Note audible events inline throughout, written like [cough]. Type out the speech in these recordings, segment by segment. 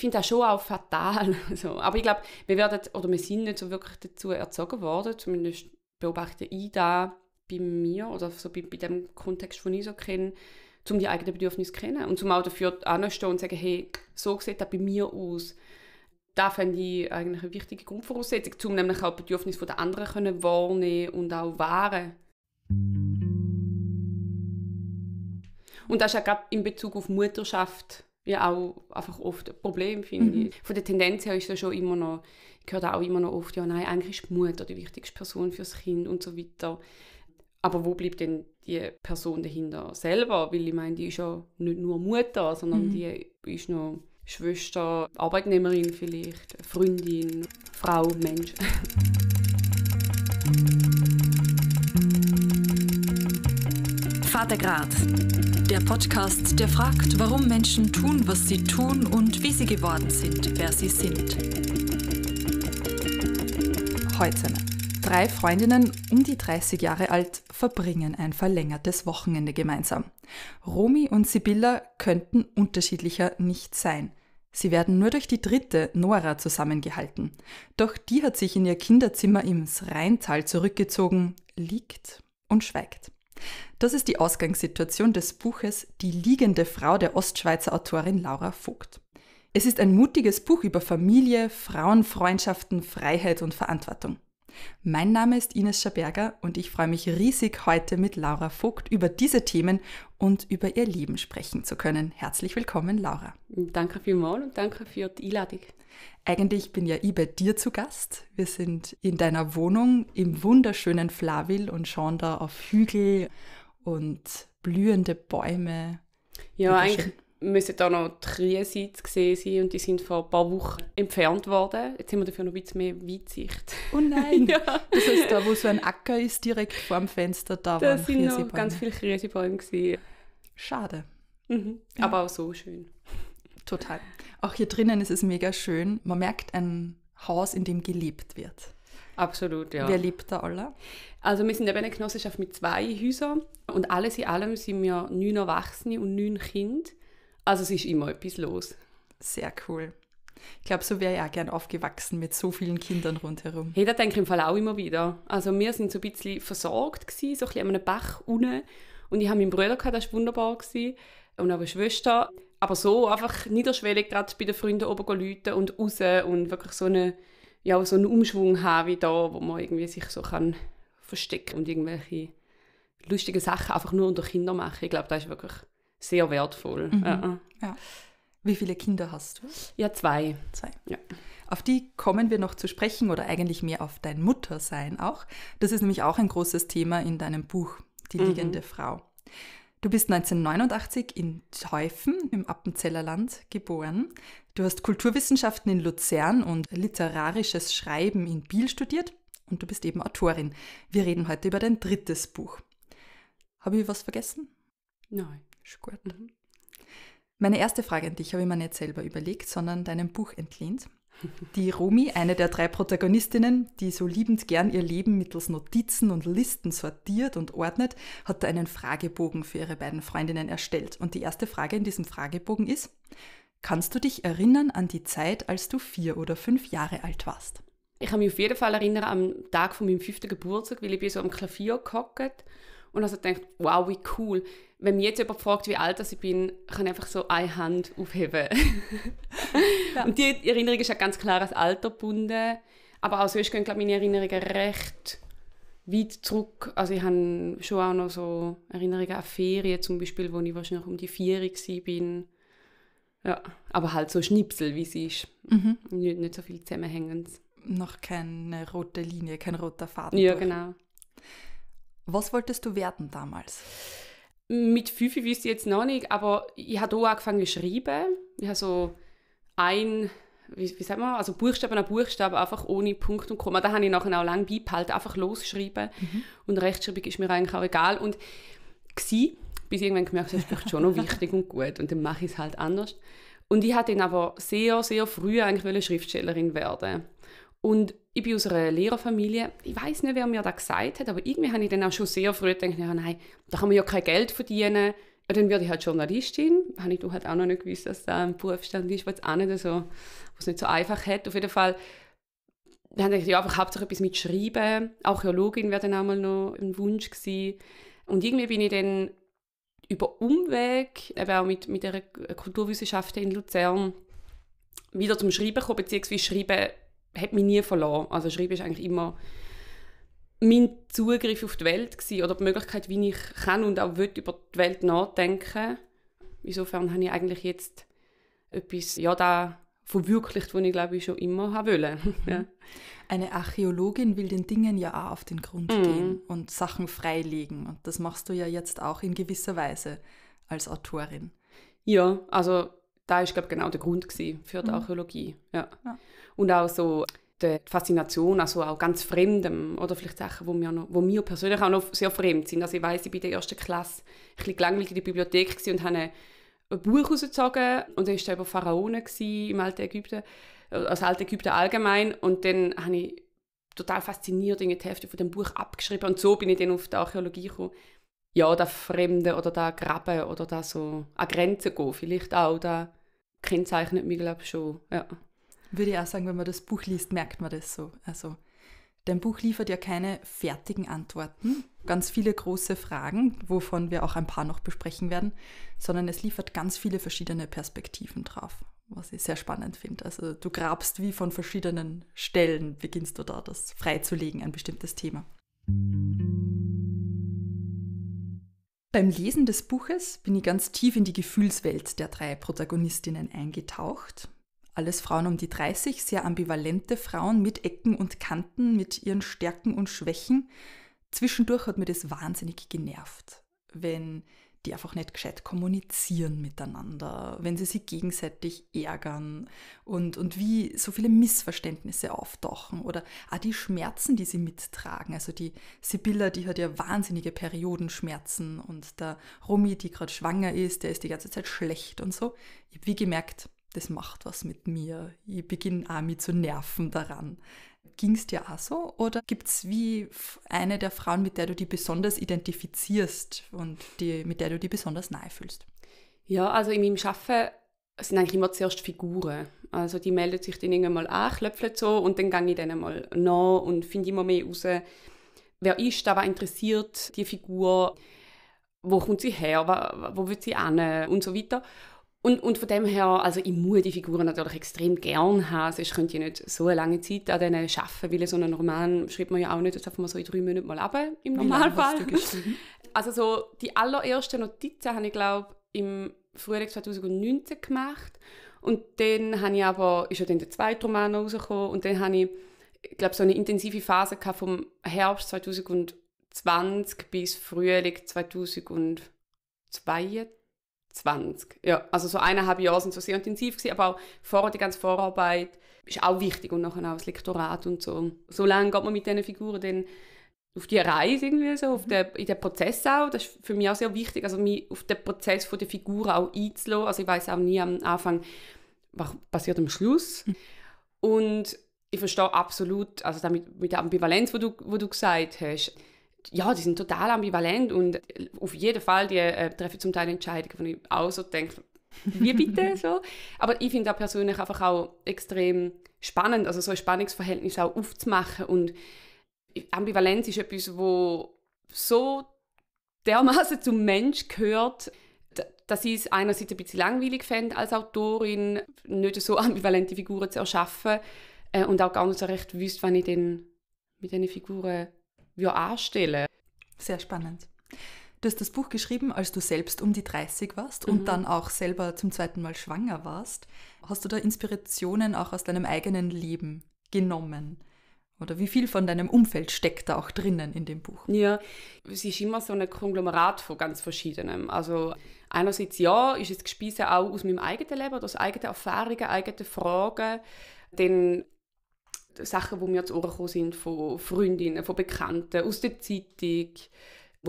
finde das schon auch fatal. Also, [laughs] aber ich glaube, wir werden, oder wir sind nicht so wirklich dazu erzogen worden, zumindest beobachte ich da bei mir oder so bei, bei dem Kontext, den ich so kenne, um die eigenen Bedürfnisse zu kennen und zum auch dafür anstehen und sagen, hey, so sieht das bei mir aus. Da fände ich eigentlich eine wichtige Grundvoraussetzung, um nämlich auch die Bedürfnisse der anderen können wahrnehmen und auch wahren. Und das ist ja gerade in Bezug auf Mutterschaft ja auch einfach oft ein Problem, finde mhm. Von der Tendenz her ist das schon immer noch, ich höre auch immer noch oft, ja nein, eigentlich ist die Mutter die wichtigste Person fürs Kind und so weiter. Aber wo bleibt denn die Person dahinter selber? Weil ich meine, die ist ja nicht nur Mutter, sondern mhm. die ist noch Schwester, Arbeitnehmerin vielleicht, Freundin, Frau, Mensch. Vatergrad der Podcast, der fragt, warum Menschen tun, was sie tun und wie sie geworden sind, wer sie sind. Heute. Drei Freundinnen um die 30 Jahre alt verbringen ein verlängertes Wochenende gemeinsam. Romy und Sibylla könnten unterschiedlicher nicht sein. Sie werden nur durch die dritte, Nora, zusammengehalten. Doch die hat sich in ihr Kinderzimmer im Rheintal zurückgezogen, liegt und schweigt. Das ist die Ausgangssituation des Buches Die liegende Frau der Ostschweizer Autorin Laura Vogt. Es ist ein mutiges Buch über Familie, Frauen, Freundschaften, Freiheit und Verantwortung. Mein Name ist Ines Schaberger und ich freue mich riesig, heute mit Laura Vogt über diese Themen und über ihr Leben sprechen zu können. Herzlich willkommen, Laura. Danke vielmals und danke für die Einladung. Eigentlich bin ja ich bei dir zu Gast. Wir sind in deiner Wohnung im wunderschönen Flavil und schauen da auf Hügel und blühende Bäume. Ja, eigentlich schön. müssen da noch Triesites gesehen sein und die sind vor ein paar Wochen entfernt worden. Jetzt haben wir dafür noch ein bisschen mehr Weitsicht. Oh nein! [laughs] ja. Das ist da wo so ein Acker ist, direkt vor dem Fenster, da, da waren sind noch ganz viele Kriesebäume. Schade. Mhm. Ja. Aber auch so schön. Total. Auch hier drinnen ist es mega schön. Man merkt ein Haus, in dem gelebt wird. Absolut, ja. Wer lebt da alle? Also wir sind eben eine Genossenschaft mit zwei Häusern und alles in allem sind wir neun Erwachsene und neun Kinder. Also es ist immer etwas los. Sehr cool. Ich glaube, so wäre ich auch gern aufgewachsen mit so vielen Kindern rundherum. Hey, da denke ich im Fall auch immer wieder. Also wir sind so ein bisschen versorgt gewesen, so ein bisschen an einem Bach unten. Und ich habe meinen Bruder gehabt, das war wunderbar. Gewesen. Und auch eine Schwester aber so einfach niederschwellig gerade bei den Freunden oben läuten und raus und wirklich so, eine, ja, so einen Umschwung haben wie da, wo man irgendwie sich so kann verstecken und irgendwelche lustigen Sachen einfach nur unter Kinder machen. Ich glaube, das ist wirklich sehr wertvoll. Mhm. Ja. Ja. Wie viele Kinder hast du? Ja, zwei. Zwei. Ja. Auf die kommen wir noch zu sprechen oder eigentlich mehr auf dein Muttersein auch. Das ist nämlich auch ein großes Thema in deinem Buch, Die mhm. liegende mhm. Frau. Du bist 1989 in Teufen im Appenzellerland geboren. Du hast Kulturwissenschaften in Luzern und literarisches Schreiben in Biel studiert und du bist eben Autorin. Wir reden heute über dein drittes Buch. Habe ich was vergessen? Nein. Ist gut. Mhm. Meine erste Frage an dich habe ich mir nicht selber überlegt, sondern deinem Buch entlehnt. Die Romy, eine der drei Protagonistinnen, die so liebend gern ihr Leben mittels Notizen und Listen sortiert und ordnet, hat da einen Fragebogen für ihre beiden Freundinnen erstellt. Und die erste Frage in diesem Fragebogen ist, kannst du dich erinnern an die Zeit, als du vier oder fünf Jahre alt warst? Ich kann mich auf jeden Fall erinnern am Tag von meinem fünften Geburtstag, weil ich bin so am Klavier gehockt und also denkt, wow, wie cool. Wenn mich jetzt jemand fragt, wie alt ich bin, kann ich einfach so eine Hand aufheben. [laughs] ja. Und die Erinnerung ist ja ganz klar als Alter gebunden. Aber auch sonst gehen, glaube ich, meine Erinnerungen recht weit zurück. Also ich habe schon auch noch so Erinnerungen an Ferien zum Beispiel, wo ich wahrscheinlich um die vier war. Ja, aber halt so Schnipsel, wie sie ist. Mhm. Nicht, nicht so viel zusammenhängend. Noch keine rote Linie, kein roter Faden. Ja, durch. genau. Was wolltest du werden damals? Mit fünf wisst ich jetzt noch nicht, aber ich habe auch angefangen zu schreiben. Ich habe so ein, wie, wie sagt man, also Buchstaben an Buchstaben, einfach ohne Punkt und Komma. Da habe ich nachher auch lange beibehalten, einfach losschreiben. Mhm. Und Rechtschreibung ist mir eigentlich auch egal. Und war, bis ich irgendwann gemerkt habe, das ist vielleicht schon noch wichtig und gut. Und dann mache ich es halt anders. Und ich hatte dann aber sehr, sehr früh eigentlich Schriftstellerin werden. Und ich bin aus einer Lehrerfamilie. Ich weiß nicht, wer mir das gesagt hat, aber irgendwie habe ich dann auch schon sehr früh gedacht, ja, nein, da kann man ja kein Geld verdienen. Und dann werde ich halt Journalistin. Habe ich halt auch noch nicht gewusst, dass da ein Berufsstand ist, was es auch nicht so, was nicht so einfach hat. Auf jeden Fall dann dachte ich, ja, einfach hauptsächlich etwas mit Schreiben. Archäologin wäre dann auch mal noch ein Wunsch gewesen. Und irgendwie bin ich dann über Umweg, eben auch mit, mit einer Kulturwissenschaft in Luzern, wieder zum Schreiben gekommen, beziehungsweise Schreiben hat mich nie verloren. Also Schreiben ist eigentlich immer mein Zugriff auf die Welt gewesen, oder die Möglichkeit, wie ich kann und auch will, über die Welt nachdenken. Insofern habe ich eigentlich jetzt etwas, ja, da verwirklicht, was ich glaube ich schon immer haben wollte. [laughs] Mhm. ja. Eine Archäologin will den Dingen ja auch auf den Grund mhm. gehen und Sachen freilegen. Und das machst du ja jetzt auch in gewisser Weise als Autorin. Ja, also da ist glaube genau der Grund für die mhm. Archäologie. Ja. ja. Und auch so die Faszination, also auch ganz Fremdem oder vielleicht Sachen, wo mir, noch, wo mir persönlich auch noch sehr fremd sind. Also ich weiß, ich bin in der ersten Klasse ein bisschen langweilig in der Bibliothek und habe ein Buch rausgezogen und dann war da über Pharaonen im alten Ägypten, äh, also alten Ägypten allgemein und dann habe ich total fasziniert die Hälfte von dem Buch abgeschrieben und so bin ich dann auf die Archäologie gekommen. Ja, da Fremde oder da Graben oder da so an Grenzen gehen vielleicht auch, da kennzeichnet mich, glaube ich, schon. Ja. Würde ich auch sagen, wenn man das Buch liest, merkt man das so. Also dein Buch liefert ja keine fertigen Antworten, ganz viele große Fragen, wovon wir auch ein paar noch besprechen werden, sondern es liefert ganz viele verschiedene Perspektiven drauf, was ich sehr spannend finde. Also du grabst wie von verschiedenen Stellen, beginnst du da das freizulegen, ein bestimmtes Thema. Beim Lesen des Buches bin ich ganz tief in die Gefühlswelt der drei Protagonistinnen eingetaucht. Alles Frauen um die 30, sehr ambivalente Frauen mit Ecken und Kanten, mit ihren Stärken und Schwächen. Zwischendurch hat mir das wahnsinnig genervt, wenn die einfach nicht gescheit kommunizieren miteinander, wenn sie sich gegenseitig ärgern und, und wie so viele Missverständnisse auftauchen oder auch die Schmerzen, die sie mittragen. Also die Sibylla, die hat ja wahnsinnige Periodenschmerzen und der Romy, die gerade schwanger ist, der ist die ganze Zeit schlecht und so. Ich habe wie gemerkt, das macht was mit mir. Ich beginne auch mich zu nerven daran. Ging es dir auch so? Oder gibt es wie eine der Frauen, mit der du dich besonders identifizierst und die, mit der du dich besonders nahe fühlst? Ja, also in meinem Arbeiten sind eigentlich immer zuerst Figuren. Also die meldet sich dann irgendwann mal an, klöpfelt so und dann gehe ich dann mal nach und finde immer mehr raus, wer ist da, was interessiert die Figur, wo kommt sie her, wo, wo wird sie an und so weiter. Und, und von dem her, also ich muss die Figuren natürlich extrem gern haben, sonst könnte ich nicht so eine lange Zeit an denen arbeiten, weil so einen Roman schreibt man ja auch nicht, das darf man so in drei Monaten mal ab im Normalfall. [laughs] Also so die allerersten Notizen habe ich glaube im Frühling 2019 gemacht und dann habe ich aber, ist ja dann der zweite Roman rausgekommen und dann habe ich, ich glaube so eine intensive Phase gehabt vom Herbst 2020 bis Frühling 2022 20. Ja, also so eineinhalb Jahre sind so sehr intensiv gewesen, aber auch vorher die ganze Vorarbeit ist auch wichtig und nachher auch das Lektorat und so. So lange geht man mit diesen Figuren dann auf die Reise irgendwie so, auf mhm. den, in den Prozess auch. Das ist für mich auch sehr wichtig, also mich auf den Prozess von der Figur auch einzulassen. Also ich weiß auch nie am Anfang, was passiert am Schluss. Mhm. Und ich verstehe absolut, also damit mit der Ambivalenz, wo du, wo du gesagt hast, ja, die sind total ambivalent und äh, auf jeden Fall, die äh, treffen zum Teil Entscheidungen, wo ich auch so denke, wie bitte [laughs] so. Aber ich finde das persönlich einfach auch extrem spannend, also so ein Spannungsverhältnis auch aufzumachen und Ambivalenz ist etwas, wo so dermaßen zum Mensch gehört, dass ich es einerseits ein bisschen langweilig fände als Autorin, nicht so ambivalente Figuren zu erschaffen äh, und auch gar nicht so recht wüsste, wann ich denn mit diesen Figuren ja, anstelle. Sehr spannend. Du hast das Buch geschrieben, als du selbst um die 30 warst mhm. und dann auch selber zum zweiten Mal schwanger warst. Hast du da Inspirationen auch aus deinem eigenen Leben genommen? Oder wie viel von deinem Umfeld steckt da auch drinnen in dem Buch? Ja, es ist immer so ein Konglomerat von ganz verschiedenem. Also einerseits ja, ist es Gespieße auch aus meinem eigenen Leben, aus eigenen Erfahrungen, eigenen Fragen. Dann Sachen, die mir zu Ohren gekommen sind von Freundinnen, von Bekannten, aus der Zeitung, die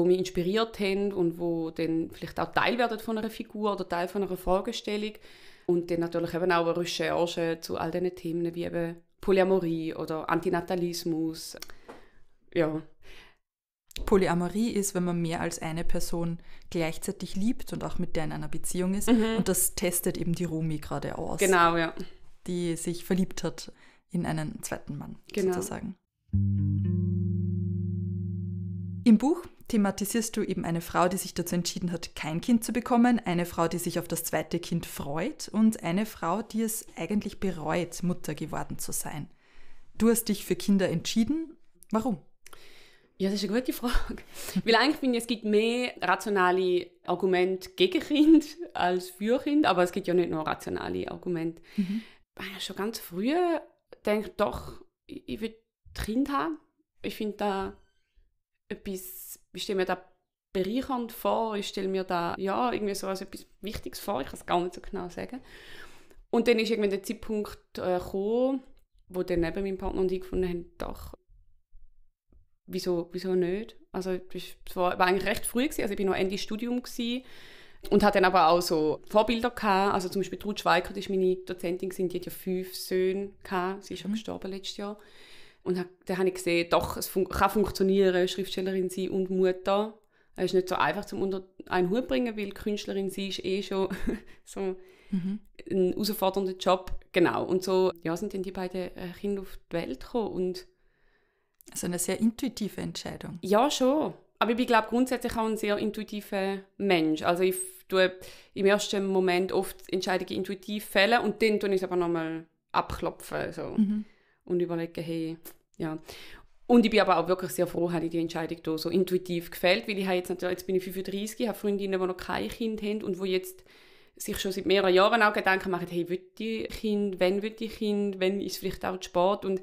mich inspiriert haben und wo dann vielleicht auch Teil werden von einer Figur oder Teil von einer Fragestellung. Und dann natürlich eben auch eine Recherche zu all diesen Themen wie eben Polyamorie oder Antinatalismus. Ja. Polyamorie ist, wenn man mehr als eine Person gleichzeitig liebt und auch mit der in einer Beziehung ist. Mhm. Und das testet eben die Rumi gerade aus. Genau, ja. Die sich verliebt hat in einen zweiten Mann genau. sozusagen. Im Buch thematisierst du eben eine Frau, die sich dazu entschieden hat, kein Kind zu bekommen, eine Frau, die sich auf das zweite Kind freut und eine Frau, die es eigentlich bereut, Mutter geworden zu sein. Du hast dich für Kinder entschieden. Warum? Ja, das ist eine gute Frage. Weil eigentlich finde ich, es gibt mehr rationale Argumente gegen Kind als für Kind, aber es gibt ja nicht nur rationale Argumente. Mhm. Ich schon ganz früh denke, doch, ich, ich will Kind haben. Ich finde da etwas, ich stelle mir da bereichernd vor, ich stelle mir da ja, irgendwie so als etwas Wichtiges vor, ich kann es gar nicht so genau sagen. Und dann ist irgendwann der Zeitpunkt äh, gekommen, wo dann eben mein Partner und ich gefunden haben, doch, wieso, wieso nicht? Also es war, war eigentlich recht früh, gewesen. also ich war noch Ende Studium, gewesen, und hat dann aber auch so Vorbilder gehabt. Also zum Beispiel Trud Schweiker, die ist meine Dozentin, die hat ja fünf Söhne gehabt. Sie ist ja mhm. gestorben letztes Jahr. Und hat, da habe ich gesehen, doch, es fun kann funktionieren, Schriftstellerin sein und Mutter. Es ist nicht so einfach zum unter einen Hut bringen, weil Künstlerin sein ist eh schon [laughs] so mhm. ein herausfordernder Job. Genau. Und so ja, sind dann die beiden äh, Kinder auf die Welt gekommen. Und also eine sehr intuitive Entscheidung. Ja, schon. Aber ich glaube grundsätzlich auch ein sehr intuitiver Mensch. Also ich tue im ersten Moment oft Entscheidungen intuitiv fällen und dann tue ich es aber nochmal abklopfen so. Mhm. und überlege, hey, ja. Und ich bin aber auch wirklich sehr froh, dass ich die Entscheidung hier so intuitiv gefällt, weil ich jetzt natürlich, jetzt bin ich 35, habe Freundinnen, die noch kein Kind haben und wo jetzt sich schon seit mehreren Jahren auch Gedanken machen, hey, will ich Kind, wenn will ich Kind, wenn ist vielleicht auch zu spät und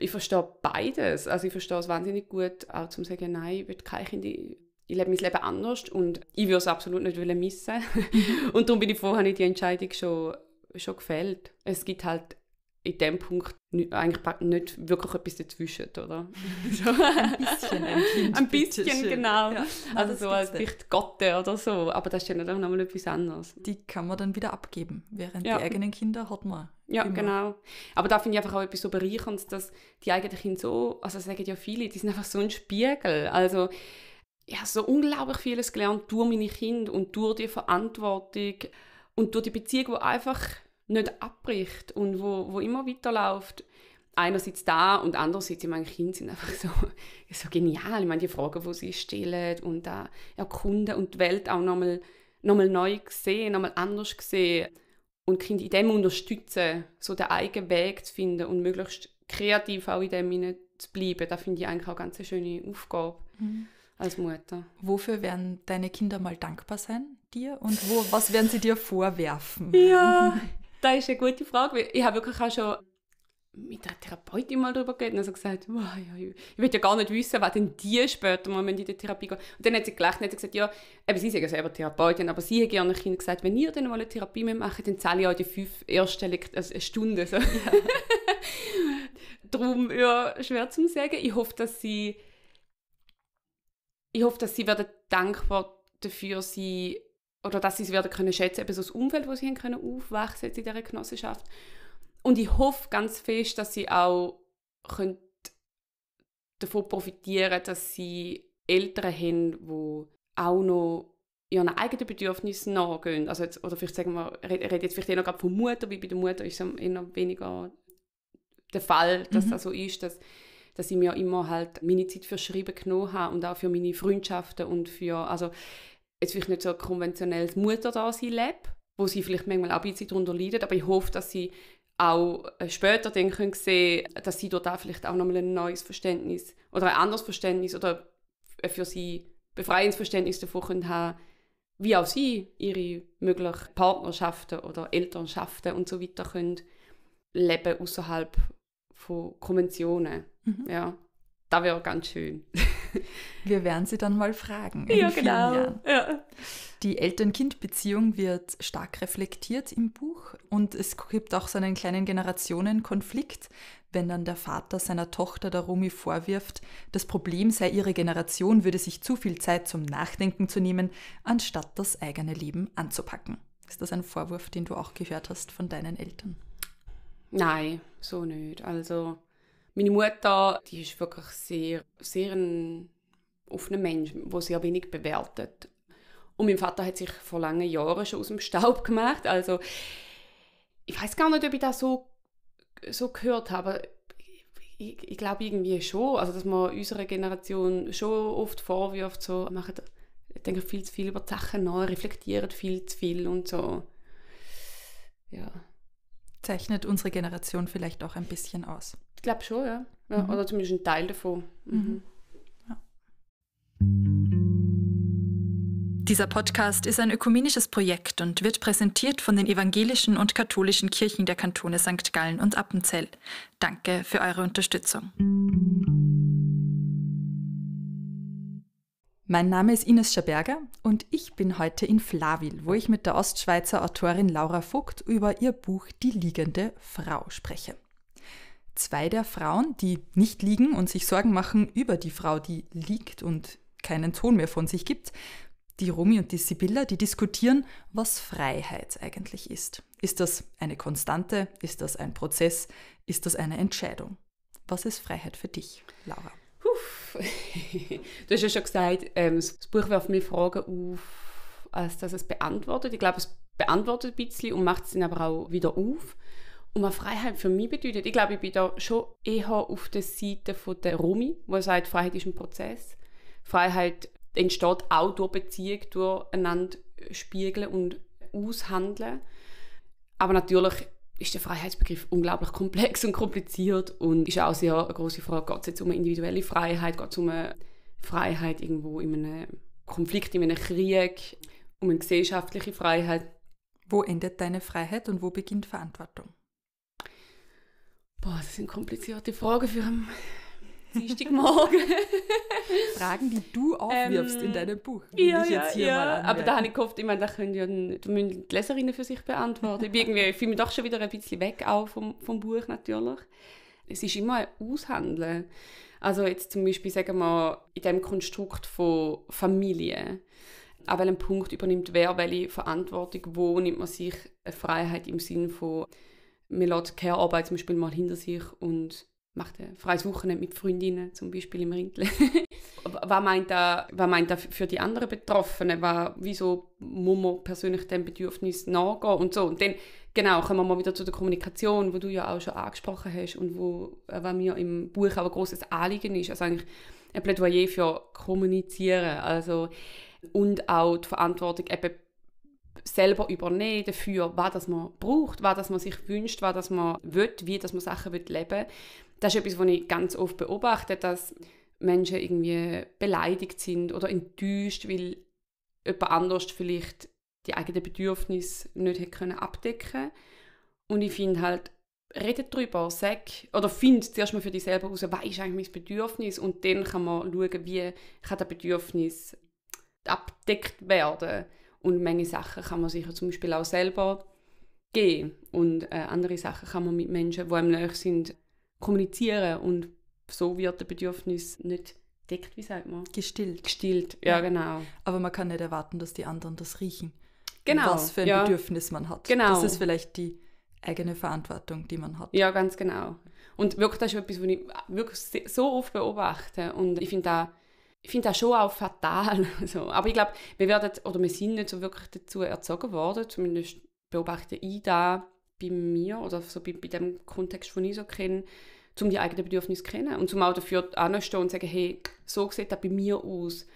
ich verstehe beides. Also ich verstehe es wahnsinnig gut, auch zum sagen, nein, ich will keine Kinder, ich lebe mein Leben anders und ich würde es absolut nicht missen. [laughs] und darum bin ich froh, habe ich die Entscheidung schon, schon gefällt. Es gibt halt in dem Punkt nicht, eigentlich nicht wirklich etwas dazwischen, oder? [laughs] [laughs] ein bisschen ein Kind. Ein bisschen, genau. Ja. also so als vielleicht Gotte oder so, aber das ist ja dann auch nochmal etwas anderes. Die kann man dann wieder abgeben, während ja. die eigenen Kinder hat man. Ja, immer. genau. Aber da finde ich einfach auch etwas so bereichernd, dass die eigenen Kinder so, also sagen ja viele, die sind einfach so ein Spiegel, also ich habe so unglaublich vieles gelernt durch meine Kinder und durch die Verantwortung und durch die Beziehung, die einfach nicht abbricht und wo, wo immer weiterläuft. Einerseits da und andererseits, ich meine, Kinder sind einfach so, [laughs] so genial. Ich meine, die Fragen, die sie stellen und da erkunden und die Welt auch nochmal noch mal neu sehen, nochmal anders sehen und Kinder in dem unterstützen, so den eigenen Weg zu finden und möglichst kreativ auch in dem zu bleiben. Da finde ich eigentlich auch eine ganz schöne Aufgabe mhm. als Mutter. Wofür werden deine Kinder mal dankbar sein, dir? Und wo, was werden sie dir vorwerfen? Ja, [laughs] das ist eine gute Frage. Weil ich habe wirklich auch schon mit einer Therapeutin mal darüber geredet und also gesagt, wow, ja, ich will ja gar nicht wissen, was denn die später mal in die Therapie gehen. Und dann hat sie gelacht und hat gesagt, ja, eben, sie sind ja selber Therapeutin, aber sie hat gerne Kindern gesagt, wenn ihr dann mal eine Therapie mitmacht, dann zahle ich euch die fünf ersten also eine Stunde. So. Ja. [laughs] Darum, ja, schwer zu sagen. Ich hoffe, dass sie ich hoffe, dass sie werden dankbar dafür sein, oder dass sie es werden können schätzen, eben so das Umfeld, wo sie haben können aufwachsen in dieser Genossenschaft. Und ich hoffe ganz fest, dass sie auch davon profitieren können, dass sie Eltern haben, die auch noch ihren eigenen Bedürfnissen nachgehen. Also jetzt, oder vielleicht sagen wir, ich rede jetzt vielleicht eher noch von Mutter, weil bei der Mutter ist es eher weniger der Fall, dass mhm. das so ist, dass, dass ich mir immer halt meine Zeit für Schreiben genommen habe und auch für meine Freundschaften und für, also jetzt vielleicht nicht so konventionelles Mutter da sein lebe, wo sie vielleicht manchmal auch ein bisschen darunter leiden, aber ich hoffe, dass sie auch äh, später dann können sehen dass sie dort da vielleicht auch nochmal ein neues Verständnis oder ein anderes Verständnis oder für sie befreiendes Verständnis davon können haben, wie auch sie ihre möglichen Partnerschaften oder Elternschaften und so weiter können leben außerhalb von Konventionen. Mhm. Ja da wäre ganz schön. [laughs] Wir werden sie dann mal fragen. In ja, genau. Jahren. Ja. Die Eltern-Kind-Beziehung wird stark reflektiert im Buch und es gibt auch so einen kleinen Generationenkonflikt, wenn dann der Vater seiner Tochter der Darumi vorwirft, das Problem sei, ihre Generation würde sich zu viel Zeit zum Nachdenken zu nehmen, anstatt das eigene Leben anzupacken. Ist das ein Vorwurf, den du auch gehört hast von deinen Eltern? Nein, so nicht. Also meine Mutter, die ist wirklich sehr, sehr ein offener Mensch, der sehr wenig bewertet. Und mein Vater hat sich vor langen Jahren schon aus dem Staub [laughs] gemacht. Also ich weiß gar nicht, ob ich das so, so gehört habe. Ich, ich glaube irgendwie schon, also dass man unserer Generation schon oft vorwirft, so machen denken viel zu viel über die Sachen nach, reflektieren viel zu viel und so. Ja zeichnet unsere Generation vielleicht auch ein bisschen aus. Ich glaube schon, ja. ja mhm. Oder zumindest ein Teil davon. Mhm. mhm. Ja. Dieser Podcast ist ein ökumenisches Projekt und wird präsentiert von den evangelischen und katholischen Kirchen der Kantone St. Gallen und Appenzell. Danke für eure Unterstützung. Mein Name ist Ines Schaberger und ich bin heute in Flawil, wo ich mit der Ostschweizer Autorin Laura Vogt über ihr Buch Die liegende Frau spreche. Zwei der Frauen, die nicht liegen und sich Sorgen machen über die Frau, die liegt und keinen Ton mehr von sich gibt, die Romy und die Sibylla, die diskutieren, was Freiheit eigentlich ist. Ist das eine Konstante? Ist das ein Prozess? Ist das eine Entscheidung? Was ist Freiheit für dich, Laura? [laughs] du hast ja schon gesagt, ähm, das Buch wirft mir Fragen auf, als dass es beantwortet. Ich glaube, es beantwortet ein bisschen und macht es dann aber auch wieder auf. Und was Freiheit für mich bedeutet, ich glaube, ich bin da schon eher auf der Seite von der Rumi, wo sagt, Freiheit ist ein Prozess. Freiheit entsteht auch durch Beziehung, durch einander spiegeln und aushandeln. Aber natürlich ist der Freiheitsbegriff unglaublich komplex und kompliziert und ist auch sehr eine große Frage, geht es jetzt um eine individuelle Freiheit, geht es um eine Freiheit irgendwo in einem Konflikt, in einem Krieg, um eine gesellschaftliche Freiheit. Wo endet deine Freiheit und wo beginnt Verantwortung? Boah, das sind komplizierte Fragen für einen Dienstagmorgen. [laughs] Fragen, die du aufwirfst ähm, in deinem Buch. Ja, ja, ja. aber da habe ich gehofft, ich meine, da können ja die Leserinnen für sich beantworten. ich, irgendwie, ich fühle mich doch schon wieder ein bisschen weg auch vom, vom Buch natürlich. Es ist immer ein Aushandeln. Also jetzt zum Beispiel, sagen wir, in dem Konstrukt von Familie. An welchem Punkt übernimmt wer welche Verantwortung? Wo nimmt man sich eine Freiheit im Sinne von, man lässt Care-Arbeit zum Beispiel mal hinter sich und macht ein freies Wochenende mit Freundinnen, zum Beispiel im Rindle. [laughs] was, meint er, was meint er für die anderen Betroffenen? Was, wieso muss man persönlich dem Bedürfnis nachgehen und so? Und dann, genau, kommen wir mal wieder zu der Kommunikation, wo du ja auch schon angesprochen hast und wo, äh, was mir im Buch auch ein grosses Anliegen ist. Also eigentlich ein Plädoyer für Kommunizieren. Also, und auch die Verantwortung eben selber übernehmen dafür, was das man braucht, was das man sich wünscht, was das man will, wie das man Sachen leben will das ist etwas, was ich ganz oft beobachte, dass Menschen irgendwie beleidigt sind oder enttäuscht, weil jemand anders vielleicht die eigenen Bedürfnisse nicht hätte können abdecken Und ich finde halt, redet darüber, sag, oder findet zuerst mal für dich selber heraus, was ist eigentlich mein Bedürfnis und dann kann man schauen, wie kann das Bedürfnis abdeckt werden. Und manche Sachen kann man sich ja zum Beispiel auch selber geben und äh, andere Sachen kann man mit Menschen, die einem nahe sind, kommunizieren und so wird der Bedürfnis nicht deckt, wie sagt man? Gestillt. Gestillt, ja, ja, genau. Aber man kann nicht erwarten, dass die anderen das riechen. Genau. Was für ein ja. Bedürfnis man hat. Genau. Das ist vielleicht die eigene Verantwortung, die man hat. Ja, ganz genau. Und wirklich, das ist etwas, was ich wirklich so oft beobachte. Und ich finde da ich das schon auch fatal. Also, [laughs] aber ich glaube, wir werden, oder wir sind nicht so wirklich dazu erzogen worden, zumindest beobachte ich da, bei mir oder so bei, bei dem Kontext, den ich so kenne, um die eigenen Bedürfnisse zu kennen und zum auch dafür anzustehen und zu sagen, hey, so sieht das bei mir aus.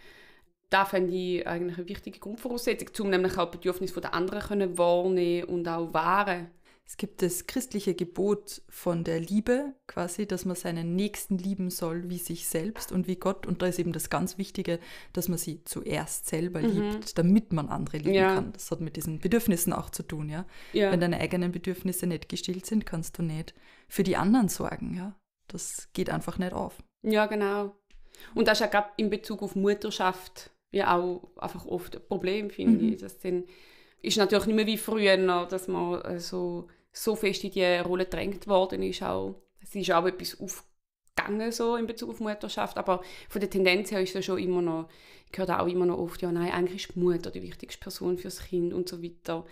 Da fände ich eigentlich eine wichtige Grundvoraussetzung, um nämlich auch die Bedürfnisse der anderen können wahrnehmen und auch wahren es gibt das christliche Gebot von der Liebe, quasi, dass man seinen Nächsten lieben soll wie sich selbst und wie Gott. Und da ist eben das ganz Wichtige, dass man sie zuerst selber mhm. liebt, damit man andere lieben ja. kann. Das hat mit diesen Bedürfnissen auch zu tun, ja? ja? Wenn deine eigenen Bedürfnisse nicht gestillt sind, kannst du nicht für die anderen sorgen, ja. Das geht einfach nicht auf. Ja, genau. Und das ist ja gerade in Bezug auf Mutterschaft ja auch einfach oft ein Problem, finde mhm. ich, dass den ist natürlich nicht mehr wie früher, dass man äh, so, so fest in diese Rolle gedrängt worden ist. Auch, es ist auch etwas aufgegangen so in Bezug auf Mutterschaft, aber von der Tendenz her ist es schon immer noch, ich höre auch immer noch oft, ja nein, eigentlich ist die Mutter die wichtigste Person fürs Kind und so weiter.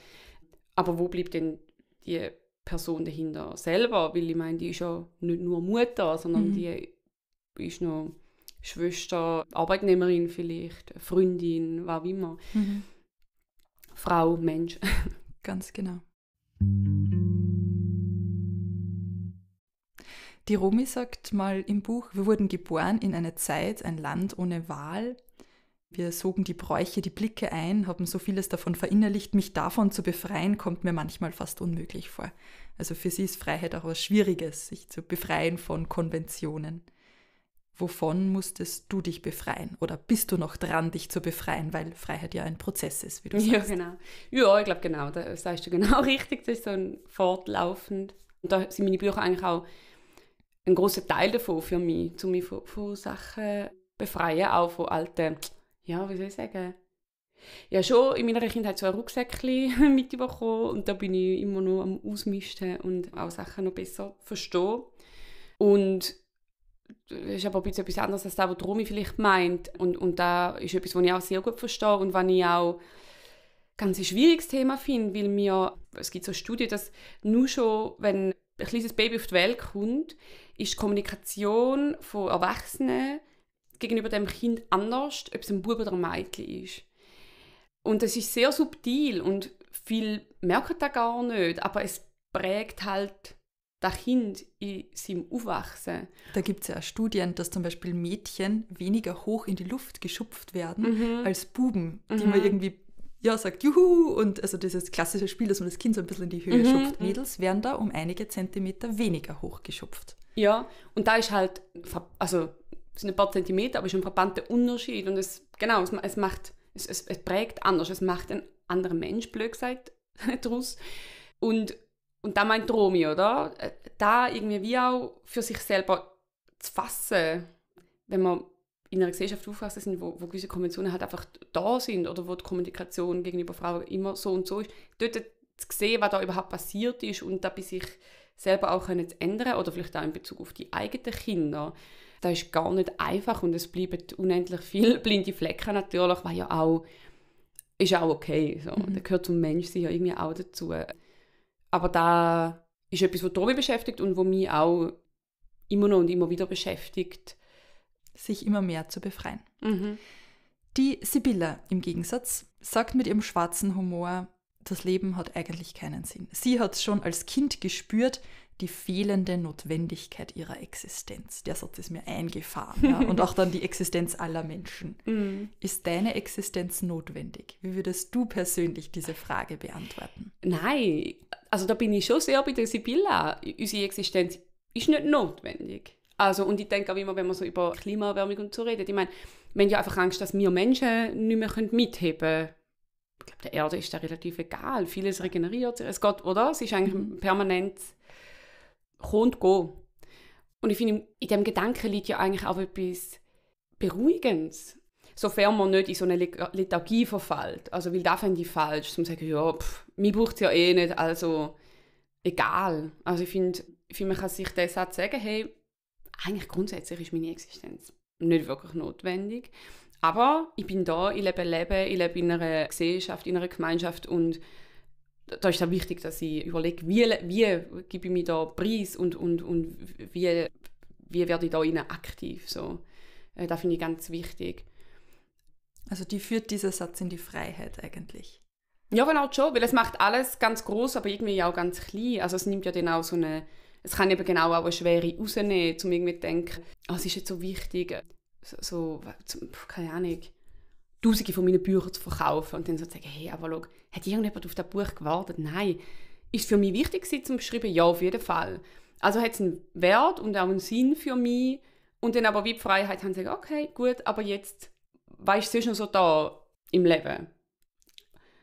Aber wo bleibt denn die Person dahinter selber? Weil ich meine, die ist ja nicht nur Mutter, sondern mhm. die ist noch Schwester, Arbeitnehmerin vielleicht, Freundin, was auch immer. Mhm. Frau, Mensch. [laughs] Ganz genau. Die Romi sagt mal im Buch, wir wurden geboren in eine Zeit, ein Land ohne Wahl. Wir sogen die Bräuche, die Blicke ein, haben so vieles davon verinnerlicht. Mich davon zu befreien, kommt mir manchmal fast unmöglich vor. Also für sie ist Freiheit auch was Schwieriges, sich zu befreien von Konventionen wovon musstest du dich befreien? Oder bist du noch dran, dich zu befreien, weil Freiheit ja ein Prozess ist, wie du sagst? Ja, genau. Ja, ich glaube genau, da sagst du genau [laughs] richtig, das ist so ein fortlaufend. Und da sind meine Bücher eigentlich auch ein großer Teil davon für mich, um mich von, von Sachen befreien, auch von alten, ja, wie soll ich sagen, ja schon in meiner Kindheit so ein Rucksäckchen [laughs] mitbekommen und da bin ich immer noch am Ausmisten und auch Sachen noch besser verstehen. Und ist aber ein bisschen etwas anderes als das, was Romy vielleicht meint. Und, und da ist etwas, was ich auch sehr gut verstehe und was ich auch ein ganz schwieriges Thema finde, weil mir, es gibt so Studien, dass nur schon, wenn ein kleines Baby auf die Welt kommt, ist die Kommunikation von Erwachsenen gegenüber dem Kind anders, ob es ein Bub oder ein Mädchen ist. Und das ist sehr subtil und viel merken da gar nicht, aber es prägt halt Kind in seinem Aufwachsen. Da gibt es ja auch Studien, dass zum Beispiel Mädchen weniger hoch in die Luft geschupft werden mhm. als Buben, die mhm. man irgendwie ja, sagt Juhu und also dieses klassische Spiel, dass man das Kind so ein bisschen in die Höhe mhm. schupft. Mhm. Mädels werden da um einige Zentimeter weniger hoch geschupft. Ja, und da ist halt, also es sind ein paar Zentimeter, aber es ist ein verbannter Unterschied und es, genau, es, es macht, es, es, es, prägt anders, es macht einen anderen Mensch, blöd gesagt, [laughs] daraus. Und und da meint Romy, oder? Äh, da irgendwie wie auch für sich selber zu fassen, wenn man in einer Gesellschaft aufgewachsen sind, wo, wo gewisse Konventionen halt einfach da sind oder wo die Kommunikation gegenüber Frauen immer so und so ist, dort zu sehen, was da überhaupt passiert ist und da bei sich selber auch können zu ändern oder vielleicht auch in Bezug auf die eigenen Kinder. Das ist gar nicht einfach und es bleiben unendlich viele [laughs] blinde Flecken natürlich, weil ja auch ist auch okay. So. Mhm. Das gehört zum Menschsein ja irgendwie auch dazu. Aber da ist etwas, was Tobi beschäftigt und wo mich auch immer noch und immer wieder beschäftigt. Sich immer mehr zu befreien. Mhm. Die Sibylla im Gegensatz sagt mit ihrem schwarzen Humor, das Leben hat eigentlich keinen Sinn. Sie hat es schon als Kind gespürt, die fehlende Notwendigkeit ihrer Existenz. Der Satz ist mir eingefahren. Ja? [laughs] Und auch dann die Existenz aller Menschen. Mhm. Ist deine Existenz notwendig? Wie würdest du persönlich diese Frage beantworten? Nein, also da bin ich schon sehr bei der Sibylla. Unsere Existenz ist nicht notwendig. Also, und ich denke auch immer, wenn man so über Klimaerwärmung und so redet, ich meine, wir haben ja einfach Angst, dass wir Menschen nicht mehr mitheben können. Ich glaube, der Erde ist da relativ egal. Vieles regeneriert sich. Es geht, oder? Es ist eigentlich mhm. permanent kommt go. Und ich finde, in dem Gedanken liegt ja eigentlich auch etwas Beruhigendes sofern man nicht in so eine Lethargie verfällt. Also, weil da fände ich falsch, zum sagen, ja, pff, mir braucht es ja eh nicht, also egal. Also ich finde, find, man kann sich den Satz sagen, hey, eigentlich grundsätzlich ist meine Existenz nicht wirklich notwendig, aber ich bin da, ich lebe Leben, ich lebe in einer Gesellschaft, in einer Gemeinschaft und da ist es wichtig, dass ich überlege, wie, wie gebe ich mir da Preis und, und, und wie, wie werde ich da aktiv. So. Äh, das finde ich ganz wichtig. Also die führt dieser Satz in die Freiheit eigentlich. Ja, genau schon, weil es macht alles ganz groß, aber irgendwie auch ganz klein. Also es nimmt ja dann auch so eine, es kann eben genau auch eine Schwere rausnehmen, um irgendwie zu denken, oh, es ist jetzt so wichtig, so, so keine Ahnung, Tausende von meinen Büchern zu verkaufen und dann so zu sagen, hey, aber schau, hat irgendjemand auf das Buch gewartet? Nein. Ist es für mich wichtig gewesen, zum Schreiben? Ja, auf jeden Fall. Also hat es einen Wert und auch einen Sinn für mich und dann aber wie die Freiheit haben sie gesagt, okay, gut, aber jetzt weißt du, sie ist noch so da im Leben.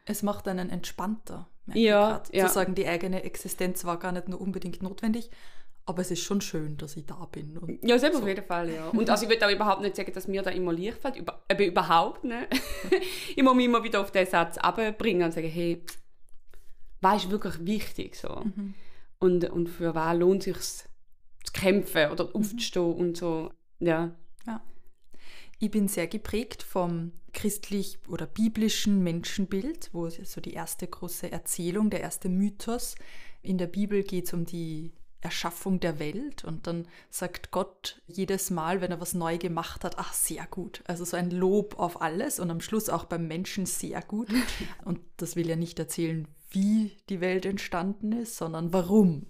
Es macht einen entspannter. Ja, ja. Zu sagen, die eigene Existenz war gar nicht nur unbedingt notwendig, aber es ist schon schön, dass ich da bin. ja, selber so. auf jeden Fall, ja. [laughs] Und also ich würde auch überhaupt nicht sagen, dass mir da immer leicht fällt, Über, eben überhaupt nicht. [laughs] ich muss mich immer wieder auf den Satz abbringen und sagen, hey, was ist wirklich wichtig? So. Mhm. Und, und für was lohnt es sich zu kämpfen oder mhm. aufzustehen mhm. und so. Ja. ja. Ich bin sehr geprägt vom christlich oder biblischen Menschenbild, wo so die erste große Erzählung, der erste Mythos in der Bibel geht es um die Erschaffung der Welt und dann sagt Gott jedes Mal, wenn er was neu gemacht hat, ach sehr gut. Also so ein Lob auf alles und am Schluss auch beim Menschen sehr gut. [laughs] Und das will ja nicht erzählen, wie die Welt entstanden ist, sondern warum.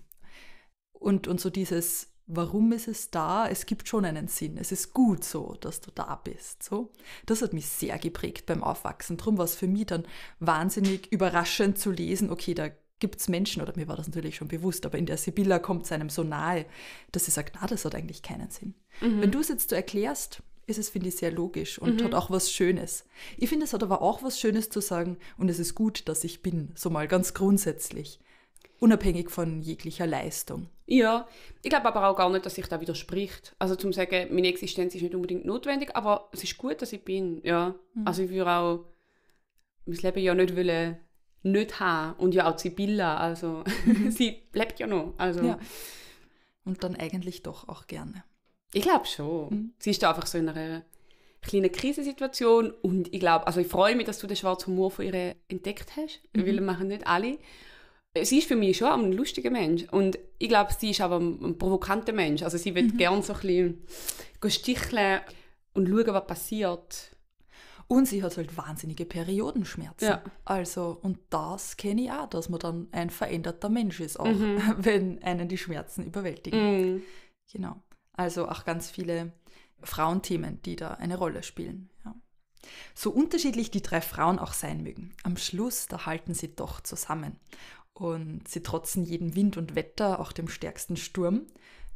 Und, und so dieses warum ist es da? Es gibt schon einen Sinn. Es ist gut so, dass du da bist. So, das hat mich sehr geprägt beim Aufwachsen. Drum war es für mich dann wahnsinnig überraschend zu lesen. Okay, da gibt es Menschen, oder mir war das natürlich schon bewusst, aber in der Sibylla kommt es einem so nahe, dass sie sagt, na, das hat eigentlich keinen Sinn. Mhm. Wenn du es jetzt so erklärst, ist es, finde ich, sehr logisch und mhm. hat auch was Schönes. Ich finde, es hat aber auch was Schönes zu sagen und es ist gut, dass ich bin, so mal ganz grundsätzlich unabhängig von jeglicher Leistung. Ja, ich glaube aber auch gar nicht, dass sich da widerspricht. Also zum sagen, meine Existenz ist nicht unbedingt notwendig, aber es ist gut, dass ich bin. Ja, mhm. also ich würde auch mein Leben ja nicht wollen nicht haben und ja auch Sibylla, also mhm. [laughs] sie lebt ja noch. Also. Ja. Und dann eigentlich doch auch gerne. Ich glaube schon. Mhm. Sie ist da einfach so in einer kleinen Krisensituation und ich glaube, also ich freue mich, dass du den schwarzen Humor von ihr entdeckt hast, mhm. weil machen nicht alle sie ist für mich schon ein lustiger Mensch. Und ich glaube, sie ist aber ein, provokanter Mensch. Also sie wird mhm. gerne so ein bisschen sticheln und schauen, was passiert. Und sie hat halt wahnsinnige Periodenschmerzen. Ja. Also, und das kenne ich auch, dass man dann ein veränderter Mensch ist, auch mhm. [laughs] wenn einen die Schmerzen überwältigen. Mhm. Genau. Also auch ganz viele Frauenthemen, die da eine Rolle spielen. Ja. So unterschiedlich die drei Frauen auch sein mögen, am Schluss, da halten sie doch zusammen und sie trotzen jedem Wind und Wetter, auch dem stärksten Sturm.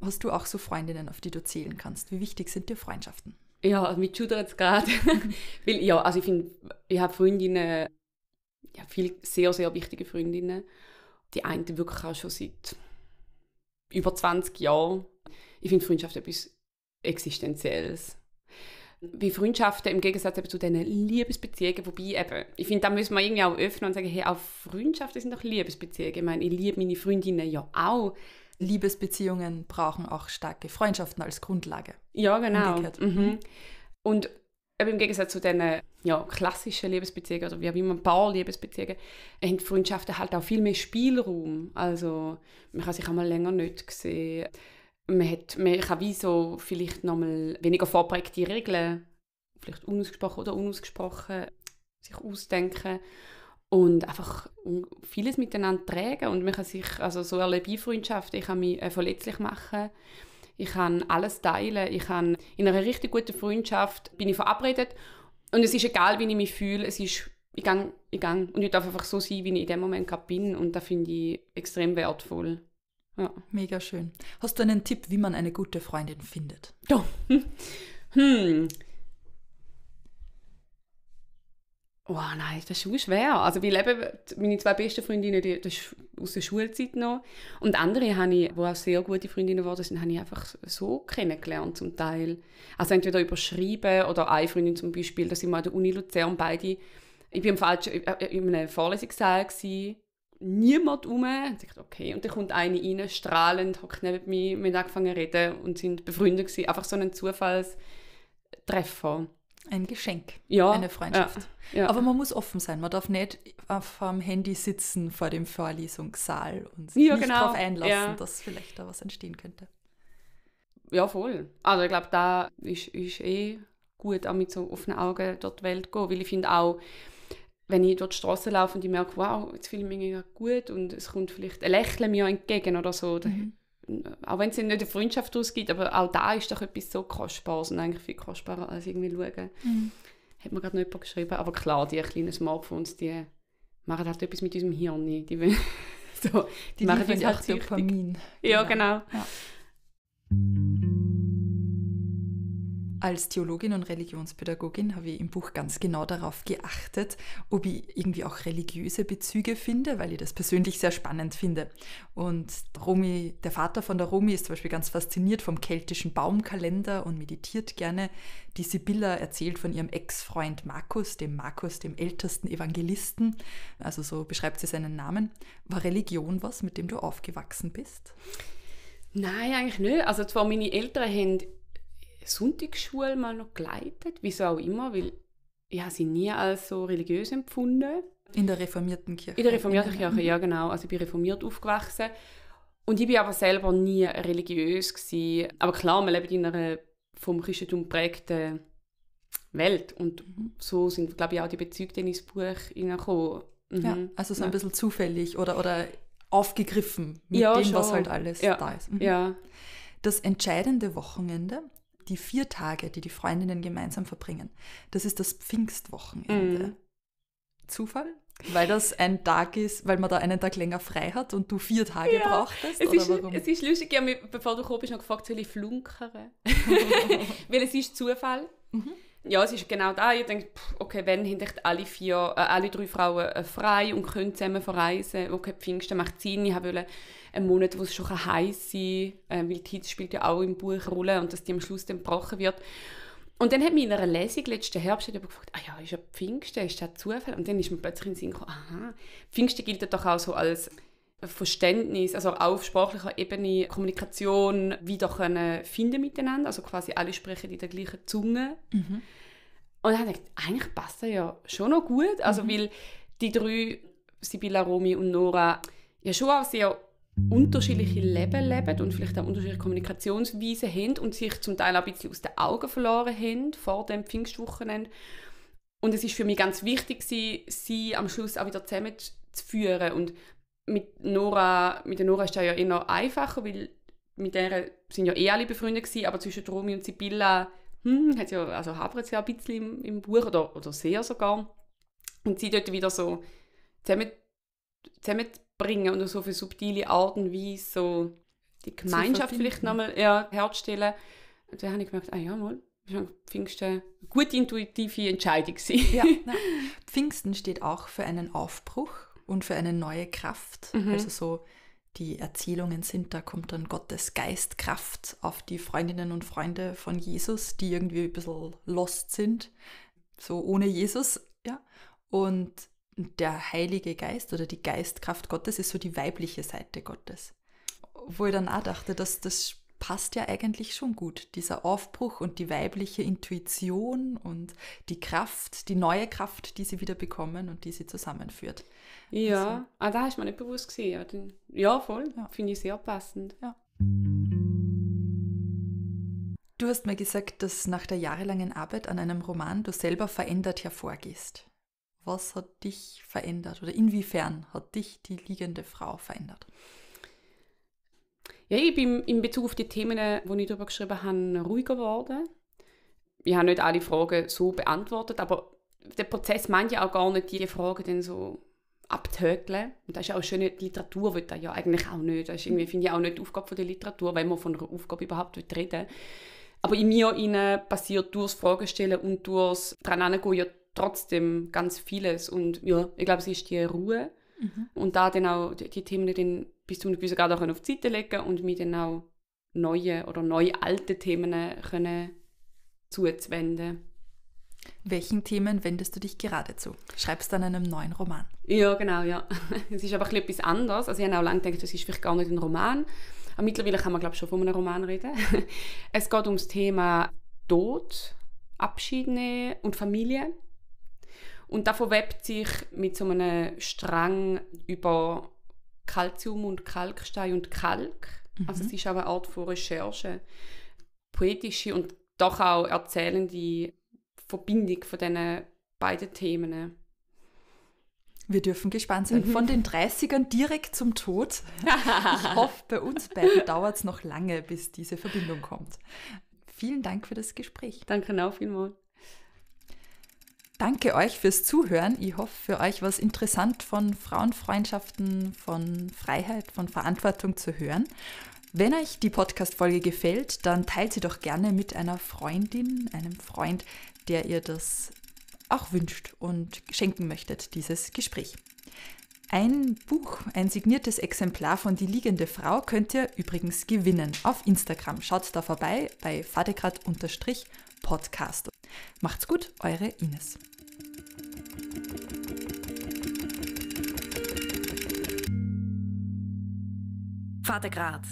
Hast du auch so Freundinnen, auf die du zählen kannst? Wie wichtig sind dir Freundschaften? Ja, mit Judah jetzt gerade. [laughs] ja, also ich finde, ich habe Freundinnen, ja, viele sehr, sehr wichtige Freundinnen. Die eine wirklich auch schon seit über 20 Jahren. Ich finde Freundschaft etwas Existenzielles wie Freundschaften im Gegensatz eben zu diesen Liebesbeziehungen, wobei eben, ich finde, da müssen wir irgendwie auch öffnen und sagen, hey, auch Freundschaften sind doch Liebesbeziehungen. Ich meine, ich liebe meine Freundinnen ja auch. Liebesbeziehungen brauchen auch starke Freundschaften als Grundlage. Ja, genau. Mhm. mhm. Und im Gegensatz zu den ja, klassischen Liebesbeziehungen oder wie auch immer, Paar-Liebesbeziehungen, haben Freundschaften halt auch viel mehr Spielraum. Also man kann sich auch mal länger nicht sehen man, hat, man kann wie so vielleicht nochmal weniger vorprägte Regeln, vielleicht unausgesprochen oder unausgesprochen, sich ausdenken und einfach vieles miteinander tragen und man kann sich, also so eine Beifreundschaft, ich kann mich äh, verletzlich machen, ich kann alles teilen, ich kann in einer richtig guten Freundschaft bin ich verabredet und es ist egal, wie ich mich fühle, es ist ich gang, ich gang und ich darf einfach so sein, wie ich in dem Moment gerade bin und das finde ich extrem wertvoll. Ja. Mega schön. Hast du einen Tipp, wie man eine gute Freundin findet? Ja. Oh. [laughs] Hm. Oh nein, das ist schon schwer. Also ich lebe meine zwei besten Freundinnen die, das aus der Schulzeit noch. Und andere, habe ich, die auch sehr gute Freundinnen geworden sind, habe ich einfach so kennengelernt zum Teil. Also entweder über Schreiben oder eine Freundin zum Beispiel, da sind wir an der Uni Luzern beide, ich war im falschen, äh, äh, in einem Vorlesungssaal gewesen, niemand um. Und ich dachte, okay. Und dann kommt eine rein, strahlend, hat neben mir, wir angefangen zu reden und sind befreundet gewesen. Einfach so ein Zufallstreffer. Ein Geschenk, ja, eine Freundschaft. Ja, ja. Aber man muss offen sein. Man darf nicht auf dem Handy sitzen vor dem Vorlesungssaal und sich ja, nicht genau. darauf einlassen, dass vielleicht da was entstehen könnte. Ja, voll. Also ich glaube, da ist, ist eh gut, auch mit so offenen Augen dort die Welt zu gehen. Weil ich finde auch, wenn ich durch die Straße laufe und ich merke, wow, jetzt fühle ich mich gut und es kommt vielleicht ein Lächeln mir entgegen oder so. Mhm. Auch wenn es nicht eine Freundschaft ausgibt, aber auch da ist doch etwas so Kostbares und eigentlich viel kostbarer als irgendwie schauen. Mhm. Hat mir gerade noch jemand geschrieben. Aber klar, die kleinen Smartphones, die machen halt etwas mit unserem Hirn. Die, [laughs] so, die, die machen uns halt Dopamin. Genau. genau. Ja, genau. Ja. Als Theologin und Religionspädagogin habe ich im Buch ganz genau darauf geachtet, ob ich irgendwie auch religiöse Bezüge finde, weil ich das persönlich sehr spannend finde. Und Romy, der Vater von der Romy ist zum Beispiel ganz fasziniert vom keltischen Baumkalender und meditiert gerne. Die Sibylla erzählt von ihrem Ex-Freund Markus, dem Markus, dem ältesten Evangelisten. Also so beschreibt sie seinen Namen. War Religion was, mit dem du aufgewachsen bist? Nein, eigentlich nicht. Also zwar meine Eltern haben Sonntagsschule mal noch geleitet, wieso auch immer, weil ich habe sie nie als so religiös empfunden. In der reformierten Kirche. In der reformierten in der Kirche, ja mhm. genau. Also ich bin reformiert aufgewachsen. Und ich bin aber selber nie religiös gewesen. Aber klar, man lebt in einer vom Christentum prägten Welt. Und mhm. so sind, glaube ich, auch die Bezüge in das Buch hineingekommen. Mhm. Ja, also so ein bisschen zufällig oder, oder aufgegriffen mit ja, dem, schon. was halt alles ja. da ist. Mhm. Ja. Das entscheidende Wochenende die vier Tage, die die Freundinnen gemeinsam verbringen. Das ist das Pfingstwochenende. Mhm. Zufall? Weil das ein Tag ist, weil man da einen Tag länger frei hat und du vier Tage ja, brauchtest? Es, oder ist, warum? es ist lustig, ich habe mich, bevor du gekommen bist, noch gefragt, soll ich flunkern? [laughs] weil es ist Zufall. Mhm ja, es ist genau da. Ich denke, okay, wenn hinter alle vier, äh, alle drei Frauen äh, frei und können zusammen verreisen. Okay, Pfingsten macht Sinn. Ich wollte einen Monat, wo es schon heiß sein kann, äh, weil die Hitze spielt ja auch im Buch Rolle und dass die am Schluss dann gebrochen wird. Und dann hat mich in einer Lesung letzten Herbst gefragt, ah ja, ist ja Pfingsten, ist das Zufall? Und dann ist mir plötzlich in den Sinn gekommen, aha, Pfingsten gilt doch auch so als Verständnis, also auch auf sprachlicher Ebene Kommunikation wieder können finden miteinander. Also quasi alle sprechen in der gleichen Zunge. Mhm. Und dann habe ich gedacht, eigentlich passt das ja schon noch gut. Also mhm. weil die drei, Sibylla, Romy und Nora, ja schon auch sehr unterschiedliche Leben leben und vielleicht auch unterschiedliche Kommunikationsweisen haben und sich zum Teil auch ein bisschen aus den Augen verloren haben vor dem Pfingstwochenende. Und es ist für mich ganz wichtig, sie, sie am Schluss auch wieder zusammenzuführen und mit Nora, mit der Nora ist das ja eher noch einfacher, weil mit der sind ja eh alle befreundet gewesen, aber zwischen Romy und Sibylla hm, hat ja, also hapert es ja ein bisschen im, im, Buch oder, oder sehr sogar. Und sie dort wieder so zusammen, zusammenbringen und so für subtile Arten wie so die Gemeinschaft vielleicht nochmal ja, herzustellen. Und dann habe ich gemerkt, ah ja, mal, Pfingsten eine gute intuitive Entscheidung ja, [laughs] Pfingsten steht auch für einen Aufbruch und für eine neue Kraft. Mhm. Also so die Erzählungen sind, da kommt dann Gottes Geist, Kraft auf die Freundinnen und Freunde von Jesus, die irgendwie ein bisschen lost sind, so ohne Jesus, ja. Und der Heilige Geist oder die Geistkraft Gottes ist so die weibliche Seite Gottes. Wo ich dann auch dachte, dass das passt ja eigentlich schon gut. Dieser Aufbruch und die weibliche Intuition und die Kraft, die neue Kraft, die sie wieder bekommen und die sie zusammenführt. Ja, also. ah, das war mir nicht bewusst. Gewesen. Ja, ja voll, ja. finde ich sehr passend. Ja. Du hast mir gesagt, dass nach der jahrelangen Arbeit an einem Roman du selber verändert hervorgehst. Was hat dich verändert oder inwiefern hat dich die liegende Frau verändert? Ja, ich bin in Bezug auf die Themen, die äh, ich darüber geschrieben habe, ruhiger geworden. Ich habe nicht alle Fragen so beantwortet, aber der Prozess meint ja auch gar nicht, die Fragen dann so abtökeln. Und das ist auch schön, die Literatur will da ja eigentlich auch nicht. Das ist irgendwie, finde ich, auch nicht die Aufgabe von der Literatur, wenn man von einer Aufgabe überhaupt reden will. Aber in mir innen passiert durchs Fragestellen und durchs Dranangehen ja trotzdem ganz vieles. Und ja, ich glaube, es ist die Ruhe. Mhm. Und da dann auch die, die Themen dann bis zu einem gewissen Grad auch auf die Seite legen und mir dann auch neue oder neue alte Themen können zuzuwenden welchen Themen wendest du dich gerade zu? Schreibst dann einem neuen Roman? Ja, genau, ja. [laughs] Es ist aber ein etwas anders. Also ich habe auch lange gedacht, das ist vielleicht gar nicht ein Roman. Aber mittlerweile kann man, glaube ich, schon von einem Roman reden. [laughs] Es geht ums Thema Tod, Abschied nehmen und Familie. Und davon webt sich mit so einem Strang über Kalzium und Kalkstein und Kalk. Mhm. Also es ist auch eine Art von Recherche. Poetische und doch auch erzählende Verbindung von diesen beiden Themen. Wir dürfen gespannt sein. Mhm. Von den 30ern direkt zum Tod. Ich [laughs] hoffe, bei uns beiden dauert es noch lange, bis diese Verbindung kommt. Vielen Dank für das Gespräch. Danke auch vielmals. Danke euch fürs Zuhören. Ich hoffe, für euch was interessant von Frauenfreundschaften, von Freiheit, von Verantwortung zu hören. Wenn euch die Podcast-Folge gefällt, dann teilt sie doch gerne mit einer Freundin, einem Freund, der ihr das auch wünscht und schenken möchtet, dieses Gespräch. Ein Buch, ein signiertes Exemplar von Die liegende Frau könnt ihr übrigens gewinnen auf Instagram. Schaut da vorbei bei fadegrad-podcast. Macht's gut, eure Ines. Vatergrad